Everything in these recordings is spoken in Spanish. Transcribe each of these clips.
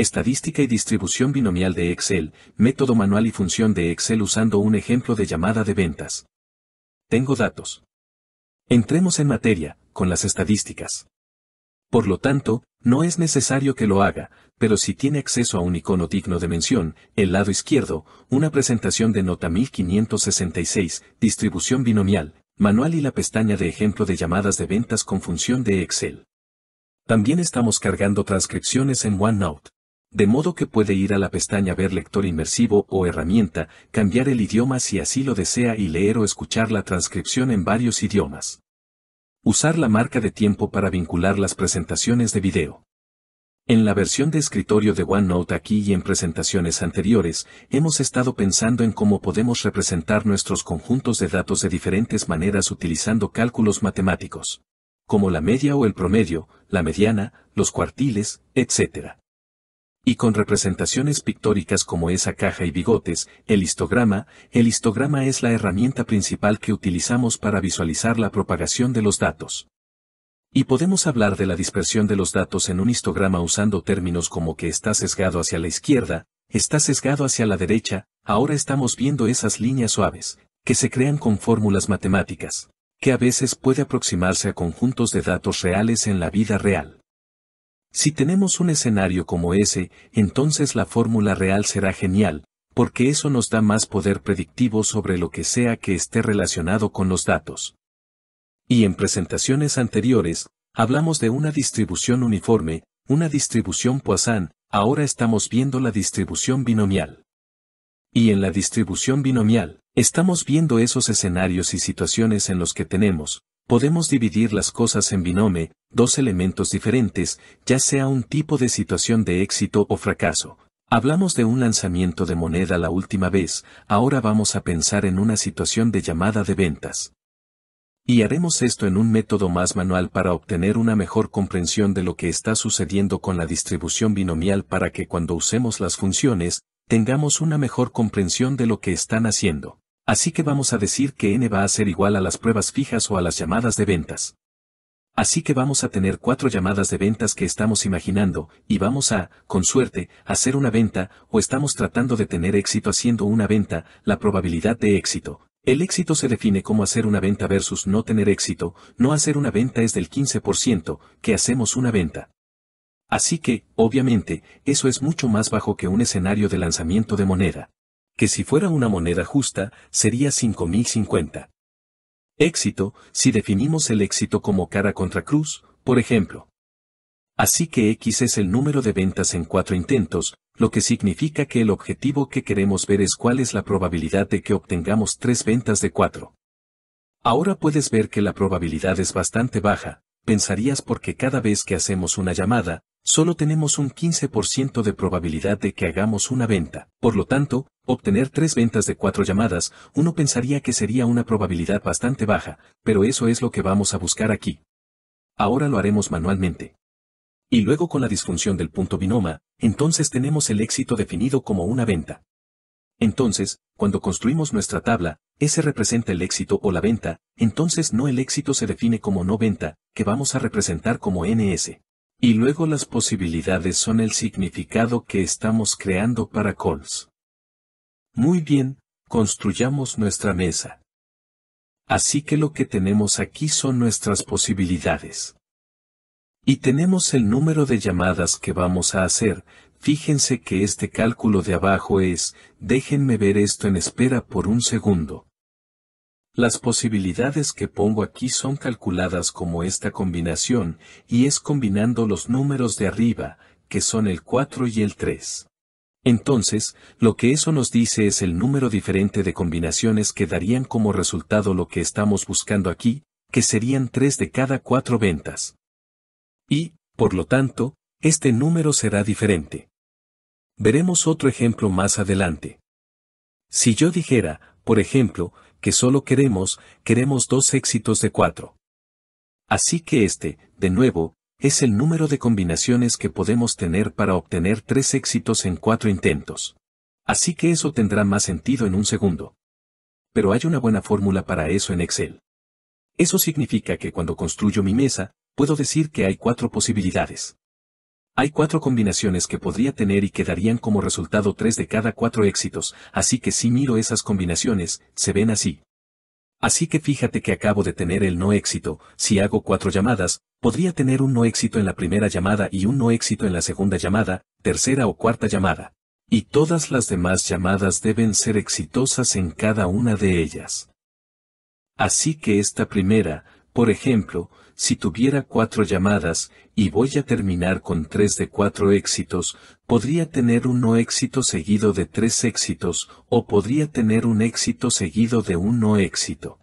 Estadística y distribución binomial de Excel, método manual y función de Excel usando un ejemplo de llamada de ventas. Tengo datos. Entremos en materia, con las estadísticas. Por lo tanto, no es necesario que lo haga, pero si tiene acceso a un icono digno de mención, el lado izquierdo, una presentación de nota 1566, distribución binomial, manual y la pestaña de ejemplo de llamadas de ventas con función de Excel. También estamos cargando transcripciones en OneNote de modo que puede ir a la pestaña Ver lector inmersivo o herramienta, cambiar el idioma si así lo desea y leer o escuchar la transcripción en varios idiomas. Usar la marca de tiempo para vincular las presentaciones de video. En la versión de escritorio de OneNote aquí y en presentaciones anteriores, hemos estado pensando en cómo podemos representar nuestros conjuntos de datos de diferentes maneras utilizando cálculos matemáticos, como la media o el promedio, la mediana, los cuartiles, etc y con representaciones pictóricas como esa caja y bigotes, el histograma, el histograma es la herramienta principal que utilizamos para visualizar la propagación de los datos. Y podemos hablar de la dispersión de los datos en un histograma usando términos como que está sesgado hacia la izquierda, está sesgado hacia la derecha, ahora estamos viendo esas líneas suaves, que se crean con fórmulas matemáticas, que a veces puede aproximarse a conjuntos de datos reales en la vida real. Si tenemos un escenario como ese, entonces la fórmula real será genial, porque eso nos da más poder predictivo sobre lo que sea que esté relacionado con los datos. Y en presentaciones anteriores, hablamos de una distribución uniforme, una distribución Poisson, ahora estamos viendo la distribución binomial. Y en la distribución binomial, estamos viendo esos escenarios y situaciones en los que tenemos, podemos dividir las cosas en binome, dos elementos diferentes, ya sea un tipo de situación de éxito o fracaso. Hablamos de un lanzamiento de moneda la última vez, ahora vamos a pensar en una situación de llamada de ventas. Y haremos esto en un método más manual para obtener una mejor comprensión de lo que está sucediendo con la distribución binomial para que cuando usemos las funciones, tengamos una mejor comprensión de lo que están haciendo. Así que vamos a decir que n va a ser igual a las pruebas fijas o a las llamadas de ventas. Así que vamos a tener cuatro llamadas de ventas que estamos imaginando, y vamos a, con suerte, hacer una venta, o estamos tratando de tener éxito haciendo una venta, la probabilidad de éxito. El éxito se define como hacer una venta versus no tener éxito, no hacer una venta es del 15%, que hacemos una venta. Así que, obviamente, eso es mucho más bajo que un escenario de lanzamiento de moneda. Que si fuera una moneda justa, sería 5050. Éxito, si definimos el éxito como cara contra cruz, por ejemplo. Así que X es el número de ventas en cuatro intentos, lo que significa que el objetivo que queremos ver es cuál es la probabilidad de que obtengamos tres ventas de cuatro. Ahora puedes ver que la probabilidad es bastante baja, pensarías porque cada vez que hacemos una llamada, solo tenemos un 15% de probabilidad de que hagamos una venta. Por lo tanto, obtener tres ventas de cuatro llamadas, uno pensaría que sería una probabilidad bastante baja, pero eso es lo que vamos a buscar aquí. Ahora lo haremos manualmente. Y luego con la disfunción del punto binoma, entonces tenemos el éxito definido como una venta. Entonces, cuando construimos nuestra tabla, ese representa el éxito o la venta, entonces no el éxito se define como no venta, que vamos a representar como NS. Y luego las posibilidades son el significado que estamos creando para calls. Muy bien, construyamos nuestra mesa. Así que lo que tenemos aquí son nuestras posibilidades. Y tenemos el número de llamadas que vamos a hacer, fíjense que este cálculo de abajo es, déjenme ver esto en espera por un segundo. Las posibilidades que pongo aquí son calculadas como esta combinación, y es combinando los números de arriba, que son el 4 y el 3. Entonces, lo que eso nos dice es el número diferente de combinaciones que darían como resultado lo que estamos buscando aquí, que serían 3 de cada 4 ventas. Y, por lo tanto, este número será diferente. Veremos otro ejemplo más adelante. Si yo dijera, por ejemplo, que solo queremos, queremos dos éxitos de cuatro. Así que este, de nuevo, es el número de combinaciones que podemos tener para obtener tres éxitos en cuatro intentos. Así que eso tendrá más sentido en un segundo. Pero hay una buena fórmula para eso en Excel. Eso significa que cuando construyo mi mesa, puedo decir que hay cuatro posibilidades. Hay cuatro combinaciones que podría tener y que darían como resultado tres de cada cuatro éxitos, así que si miro esas combinaciones, se ven así. Así que fíjate que acabo de tener el no éxito, si hago cuatro llamadas, podría tener un no éxito en la primera llamada y un no éxito en la segunda llamada, tercera o cuarta llamada. Y todas las demás llamadas deben ser exitosas en cada una de ellas. Así que esta primera, por ejemplo, si tuviera cuatro llamadas, y voy a terminar con tres de cuatro éxitos, podría tener un no éxito seguido de tres éxitos, o podría tener un éxito seguido de un no éxito.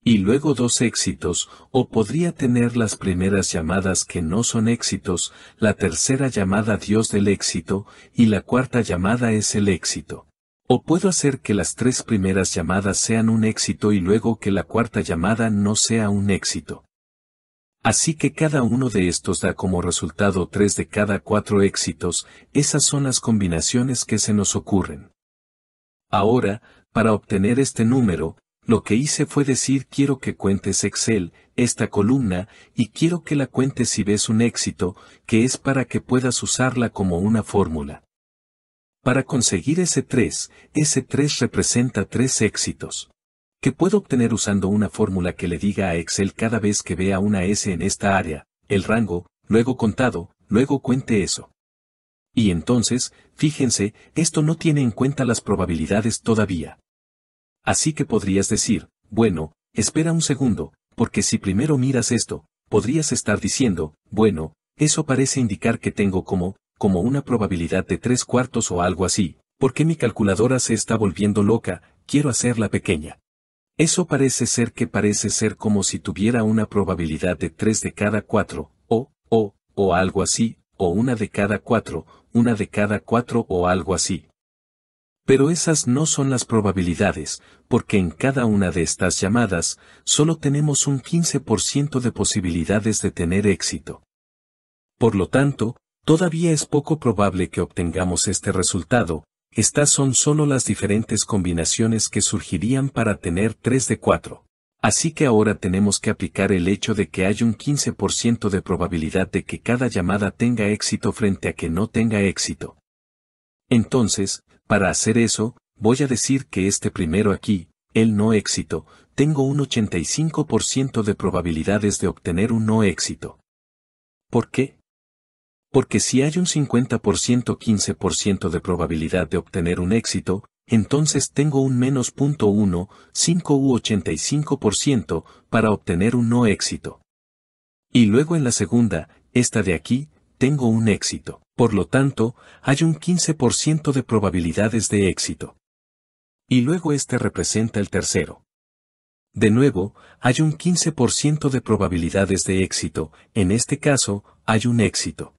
Y luego dos éxitos, o podría tener las primeras llamadas que no son éxitos, la tercera llamada Dios del éxito, y la cuarta llamada es el éxito. O puedo hacer que las tres primeras llamadas sean un éxito y luego que la cuarta llamada no sea un éxito. Así que cada uno de estos da como resultado tres de cada cuatro éxitos, esas son las combinaciones que se nos ocurren. Ahora, para obtener este número, lo que hice fue decir quiero que cuentes Excel, esta columna, y quiero que la cuentes si ves un éxito, que es para que puedas usarla como una fórmula. Para conseguir ese 3, ese 3 representa tres éxitos que puedo obtener usando una fórmula que le diga a Excel cada vez que vea una S en esta área, el rango, luego contado, luego cuente eso. Y entonces, fíjense, esto no tiene en cuenta las probabilidades todavía. Así que podrías decir, bueno, espera un segundo, porque si primero miras esto, podrías estar diciendo, bueno, eso parece indicar que tengo como, como una probabilidad de tres cuartos o algo así, porque mi calculadora se está volviendo loca, quiero hacerla pequeña. Eso parece ser que parece ser como si tuviera una probabilidad de 3 de cada 4, o, o, o algo así, o una de cada 4, una de cada 4 o algo así. Pero esas no son las probabilidades, porque en cada una de estas llamadas, solo tenemos un 15% de posibilidades de tener éxito. Por lo tanto, todavía es poco probable que obtengamos este resultado, estas son solo las diferentes combinaciones que surgirían para tener 3 de 4. Así que ahora tenemos que aplicar el hecho de que hay un 15% de probabilidad de que cada llamada tenga éxito frente a que no tenga éxito. Entonces, para hacer eso, voy a decir que este primero aquí, el no éxito, tengo un 85% de probabilidades de obtener un no éxito. ¿Por qué? Porque si hay un 50% 15% de probabilidad de obtener un éxito, entonces tengo un menos 0.1, 5 u 85% para obtener un no éxito. Y luego en la segunda, esta de aquí, tengo un éxito. Por lo tanto, hay un 15% de probabilidades de éxito. Y luego este representa el tercero. De nuevo, hay un 15% de probabilidades de éxito, en este caso, hay un éxito.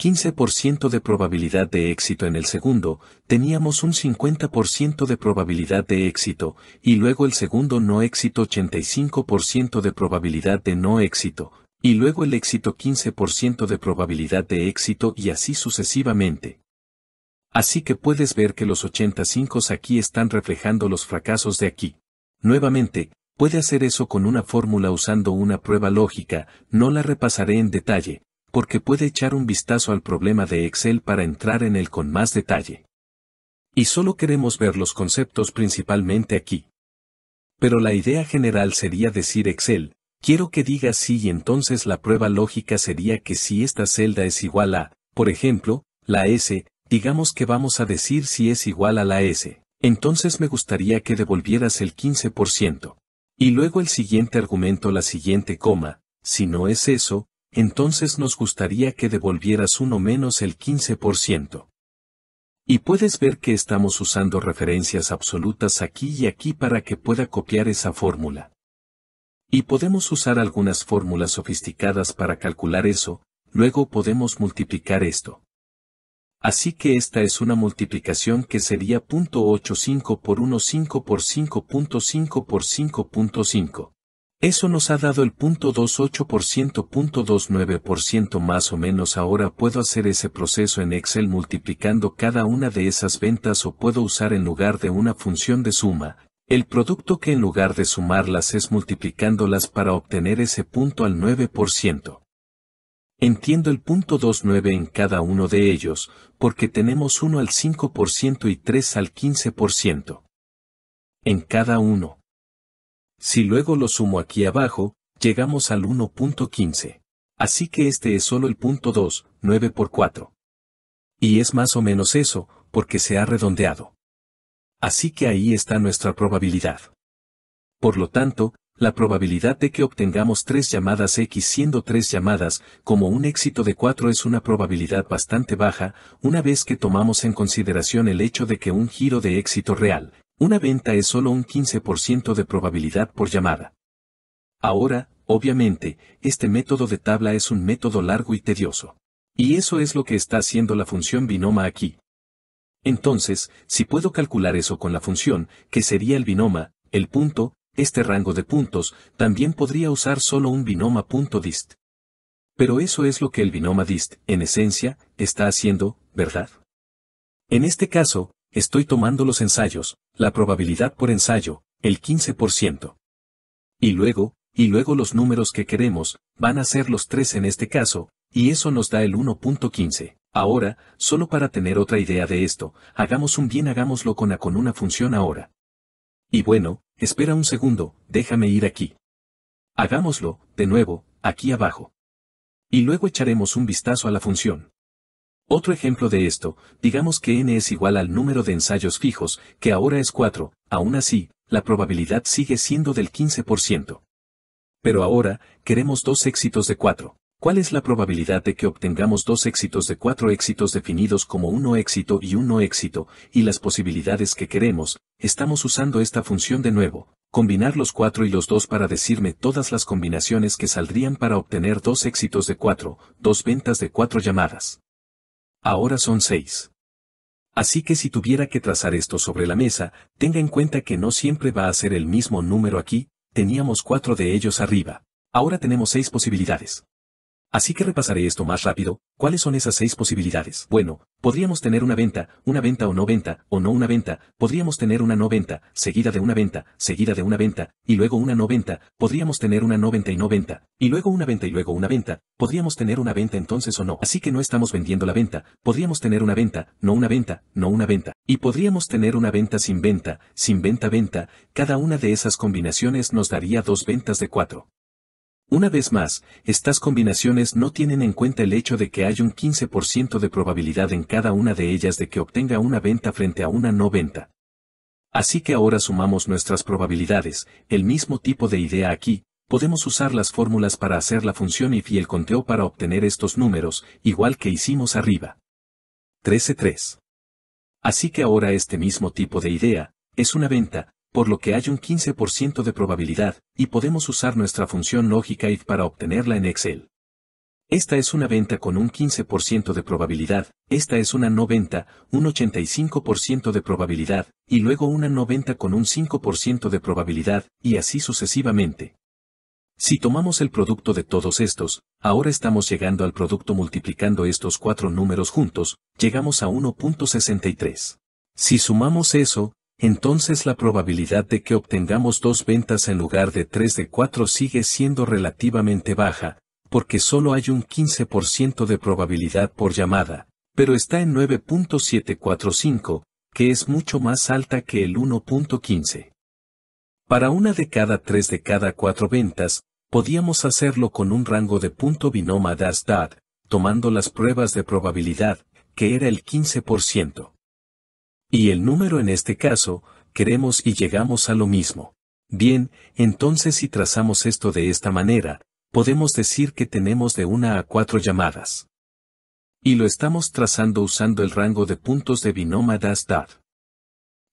15% de probabilidad de éxito en el segundo, teníamos un 50% de probabilidad de éxito, y luego el segundo no éxito 85% de probabilidad de no éxito, y luego el éxito 15% de probabilidad de éxito y así sucesivamente. Así que puedes ver que los 85 aquí están reflejando los fracasos de aquí. Nuevamente, puede hacer eso con una fórmula usando una prueba lógica, no la repasaré en detalle, porque puede echar un vistazo al problema de Excel para entrar en él con más detalle. Y solo queremos ver los conceptos principalmente aquí. Pero la idea general sería decir Excel, quiero que digas sí y entonces la prueba lógica sería que si esta celda es igual a, por ejemplo, la S, digamos que vamos a decir si es igual a la S, entonces me gustaría que devolvieras el 15%. Y luego el siguiente argumento la siguiente coma, si no es eso, entonces nos gustaría que devolvieras uno menos el 15%. Y puedes ver que estamos usando referencias absolutas aquí y aquí para que pueda copiar esa fórmula. Y podemos usar algunas fórmulas sofisticadas para calcular eso, luego podemos multiplicar esto. Así que esta es una multiplicación que sería 0.85 por 1.5 por 5.5 por 5.5. Eso nos ha dado el .29% más o menos. Ahora puedo hacer ese proceso en Excel multiplicando cada una de esas ventas o puedo usar en lugar de una función de suma, el producto que en lugar de sumarlas es multiplicándolas para obtener ese punto al 9%. Entiendo el punto 29 en cada uno de ellos, porque tenemos 1 al 5% y 3 al 15%. En cada uno. Si luego lo sumo aquí abajo, llegamos al 1.15. Así que este es solo el punto 2, 9 por 4. Y es más o menos eso, porque se ha redondeado. Así que ahí está nuestra probabilidad. Por lo tanto, la probabilidad de que obtengamos tres llamadas X siendo tres llamadas como un éxito de 4 es una probabilidad bastante baja, una vez que tomamos en consideración el hecho de que un giro de éxito real una venta es solo un 15% de probabilidad por llamada. Ahora, obviamente, este método de tabla es un método largo y tedioso. Y eso es lo que está haciendo la función binoma aquí. Entonces, si puedo calcular eso con la función, que sería el binoma, el punto, este rango de puntos, también podría usar solo un binoma.dist. Pero eso es lo que el binoma dist, en esencia, está haciendo, ¿verdad? En este caso, estoy tomando los ensayos, la probabilidad por ensayo, el 15%. Y luego, y luego los números que queremos, van a ser los 3 en este caso, y eso nos da el 1.15. Ahora, solo para tener otra idea de esto, hagamos un bien hagámoslo con a con una función ahora. Y bueno, espera un segundo, déjame ir aquí. Hagámoslo, de nuevo, aquí abajo. Y luego echaremos un vistazo a la función. Otro ejemplo de esto, digamos que n es igual al número de ensayos fijos, que ahora es 4, aún así, la probabilidad sigue siendo del 15%. Pero ahora, queremos dos éxitos de 4. ¿Cuál es la probabilidad de que obtengamos dos éxitos de cuatro éxitos definidos como uno éxito y un no éxito, y las posibilidades que queremos? Estamos usando esta función de nuevo, combinar los cuatro y los dos para decirme todas las combinaciones que saldrían para obtener dos éxitos de cuatro, dos ventas de cuatro llamadas. Ahora son seis. Así que si tuviera que trazar esto sobre la mesa, tenga en cuenta que no siempre va a ser el mismo número aquí, teníamos cuatro de ellos arriba. Ahora tenemos seis posibilidades. Así que repasaré esto más rápido, ¿cuáles son esas seis posibilidades? Bueno, podríamos tener una venta, una venta o no venta, o no una venta, podríamos tener una no venta, seguida de una venta, seguida de una venta, y luego una no venta, podríamos tener una no venta y no venta, y luego una venta y luego una venta, podríamos tener una venta entonces o no. Así que no estamos vendiendo la venta, podríamos tener una venta, no una venta, no una venta, y podríamos tener una venta sin venta, sin venta-venta, cada una de esas combinaciones nos daría dos ventas de cuatro. Una vez más, estas combinaciones no tienen en cuenta el hecho de que hay un 15% de probabilidad en cada una de ellas de que obtenga una venta frente a una no venta. Así que ahora sumamos nuestras probabilidades, el mismo tipo de idea aquí, podemos usar las fórmulas para hacer la función if y el conteo para obtener estos números, igual que hicimos arriba. 13.3. Así que ahora este mismo tipo de idea, es una venta, por lo que hay un 15% de probabilidad, y podemos usar nuestra función lógica if para obtenerla en Excel. Esta es una venta con un 15% de probabilidad, esta es una no venta, un 85% de probabilidad, y luego una no venta con un 5% de probabilidad, y así sucesivamente. Si tomamos el producto de todos estos, ahora estamos llegando al producto multiplicando estos cuatro números juntos, llegamos a 1.63. Si sumamos eso, entonces la probabilidad de que obtengamos dos ventas en lugar de tres de cuatro sigue siendo relativamente baja, porque solo hay un 15% de probabilidad por llamada, pero está en 9.745, que es mucho más alta que el 1.15. Para una de cada tres de cada cuatro ventas, podíamos hacerlo con un rango de punto binoma das dad, tomando las pruebas de probabilidad, que era el 15%. Y el número en este caso, queremos y llegamos a lo mismo. Bien, entonces si trazamos esto de esta manera, podemos decir que tenemos de una a cuatro llamadas. Y lo estamos trazando usando el rango de puntos de binoma das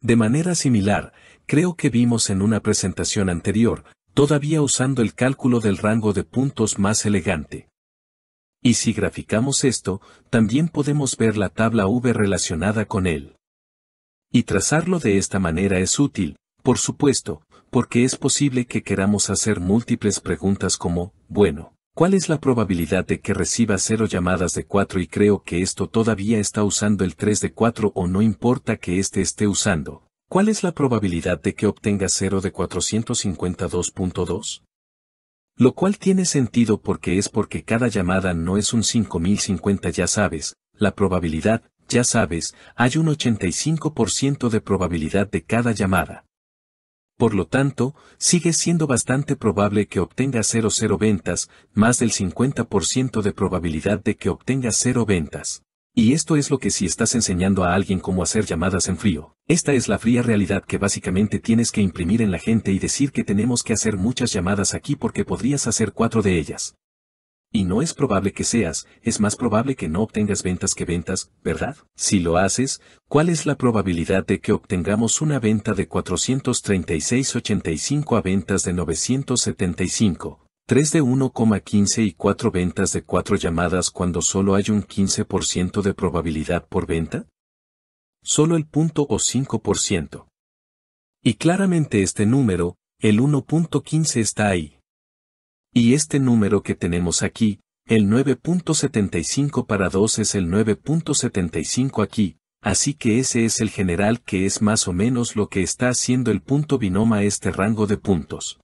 De manera similar, creo que vimos en una presentación anterior, todavía usando el cálculo del rango de puntos más elegante. Y si graficamos esto, también podemos ver la tabla V relacionada con él. Y trazarlo de esta manera es útil, por supuesto, porque es posible que queramos hacer múltiples preguntas como, bueno, ¿cuál es la probabilidad de que reciba cero llamadas de 4 y creo que esto todavía está usando el 3 de 4 o no importa que este esté usando? ¿Cuál es la probabilidad de que obtenga 0 de 452.2? Lo cual tiene sentido porque es porque cada llamada no es un 5050 ya sabes, la probabilidad, ya sabes, hay un 85% de probabilidad de cada llamada. Por lo tanto, sigue siendo bastante probable que obtenga 00 ventas, más del 50% de probabilidad de que obtenga 0 ventas. Y esto es lo que si estás enseñando a alguien cómo hacer llamadas en frío. Esta es la fría realidad que básicamente tienes que imprimir en la gente y decir que tenemos que hacer muchas llamadas aquí porque podrías hacer cuatro de ellas. Y no es probable que seas, es más probable que no obtengas ventas que ventas, ¿verdad? Si lo haces, ¿cuál es la probabilidad de que obtengamos una venta de 436.85 a ventas de 975? 3 de 1,15 y 4 ventas de 4 llamadas cuando solo hay un 15% de probabilidad por venta? Solo el punto o 5%. Y claramente este número, el 1.15 está ahí y este número que tenemos aquí, el 9.75 para 2 es el 9.75 aquí, así que ese es el general que es más o menos lo que está haciendo el punto binoma este rango de puntos.